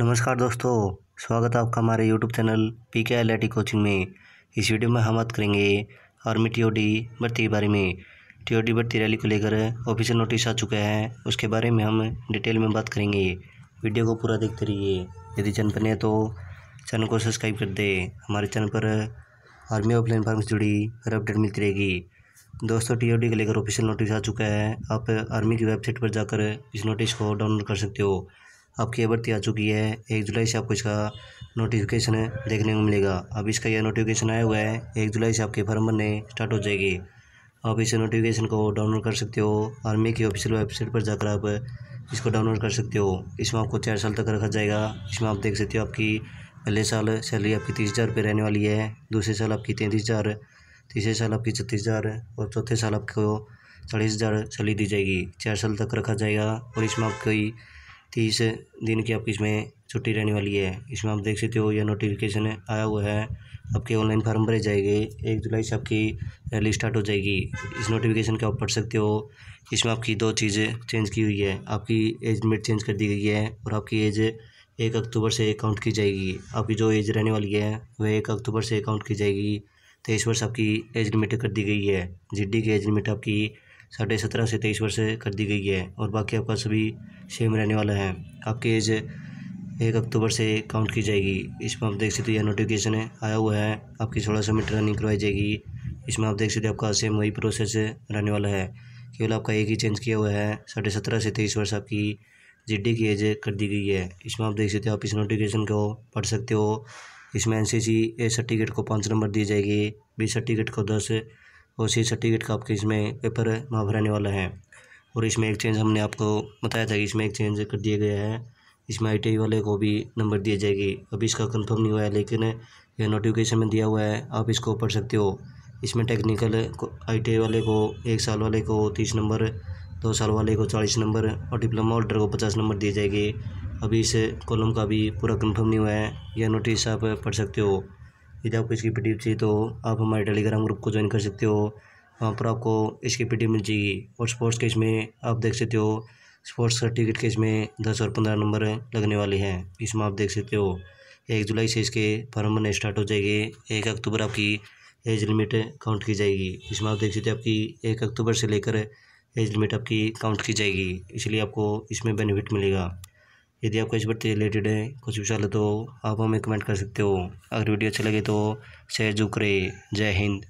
नमस्कार दोस्तों स्वागत है आपका हमारे YouTube channel P K L coaching में इस वीडियो में हम बात करेंगे आर्मी टी ओ डी भर्ती के बारे में टी ओ डी भर्ती रैली को लेकर ऑफिशियल नोटिस आ चुका है उसके बारे में हम डिटेल में बात करेंगे वीडियो को पूरा देखते रहिए यदि चैनल पर नहीं तो चैनल को सब्सक्राइब कर दे हमारे चैनल पर आर्मी ऑफलाइन फार्म से जुड़ी हर अपडेट मिलती रहेगी दोस्तों टी ओ डी को लेकर ऑफिशियल नोटिस आ चुका है आप आर्मी की वेबसाइट पर जाकर इस नोटिस को डाउनलोड कर सकते हो आपकी भर्ती आ चुकी है एक जुलाई से आपको इसका नोटिफिकेशन देखने को मिलेगा अब इसका यह नोटिफिकेशन आया हुआ है एक जुलाई से आपके फॉर्म भरने स्टार्ट हो जाएगी आप इस नोटिफिकेशन को डाउनलोड कर सकते हो आर्मी की ऑफिशियल वेबसाइट पर जाकर आप इसको डाउनलोड कर सकते हो इसमें आपको चार साल तक रखा जाएगा इसमें आप देख सकते हो आपकी पहले साल सैलरी आपकी तीस हज़ार रुपये रहने वाली है दूसरे साल आपकी तैंतीस हज़ार तीसरे साल आपकी छत्तीस हज़ार और चौथे साल आपको चालीस हज़ार सैलरी दी जाएगी चार साल तक रखा जाएगा और इसमें आपकी तीस दिन की आपकी इसमें छुट्टी रहने वाली है इसमें आप देख सकते हो यह नोटिफिकेशन आया हुआ है आपके ऑनलाइन फार्म भरे जाएंगे एक जुलाई से आपकी रैली स्टार्ट हो जाएगी इस नोटिफिकेशन के आप पढ़ सकते हो इसमें आपकी दो चीज़ें चेंज की हुई है आपकी एज लिमिट चेंज कर दी गई है और आपकी एज एक अक्टूबर से काउंट की जाएगी आपकी जो एज रहने वाली है वह एक अक्टूबर से काउंट की जाएगी तेईस वर्ष आपकी एज लिमिट कर दी गई है जिड्डी की एज लिमिट आपकी साढ़े सत्रह से तेईस वर्ष कर दी गई है और बाकी आपका सभी सेम रहने वाला है आपकी एज एक अक्टूबर से काउंट की जाएगी इसमें आप देख सकते हो यह नोटिफिकेशन आया हुआ है आपकी सोलह सौ मीटर रनिंग करवाई जाएगी इसमें आप देख सकते हो आपका सेम वही प्रोसेस रहने वाला है केवल आपका एक ही चेंज किया हुआ है साढ़े सत्रह से तेईस वर्ष आपकी जी की एज कर दी गई है इसमें आप देख सकते हो आप इस नोटिफिकेशन को पढ़ सकते हो इसमें N C C A certificate को पाँच नंबर दी जाएगी बी सर्टिफिकेट को दस और सी सर्टिफिकेट का आपके इसमें पेपर वहाँ पर वाला है और इसमें एक चेंज हमने आपको बताया था कि इसमें एक चेंज कर दिया गया है इसमें आई वाले को भी नंबर दिया जाएगी अभी इसका कंफर्म नहीं हुआ है लेकिन यह नोटिफिकेशन में दिया हुआ है आप इसको पढ़ सकते हो इसमें टेक्निकल आई वाले को एक साल वाले को तीस नंबर दो साल वाले को चालीस नंबर और डिप्लोमा होल्डर को पचास नंबर दिए जाएगी अभी इस कॉलम का भी पूरा कंफर्म नहीं हुआ है यह नोटिस आप पढ़ सकते हो यदि आपको इसकी पी चाहिए तो आप हमारे टेलीग्राम ग्रुप को ज्वाइन कर सकते हो वहाँ पर आपको इसकी पी मिल जाएगी और स्पोर्ट्स के इसमें आप देख सकते हो स्पोर्ट्स सर्टिफिकेट के इसमें दस और पंद्रह नंबर लगने वाले हैं इसमें आप देख सकते हो एक जुलाई से इसके फॉर्म भरने स्टार्ट हो जाएंगे एक अक्टूबर आपकी एज लिमिट काउंट की जाएगी इसमें आप देख सकते हो आपकी एक अक्टूबर से लेकर एज लिमिट आपकी काउंट की जाएगी इसलिए आपको इसमें बेनिफिट मिलेगा यदि आपको इस बार रिलेटेड है कुछ विचार तो आप हमें कमेंट कर सकते हो अगर वीडियो अच्छी लगे तो शेयर जो करें जय हिंद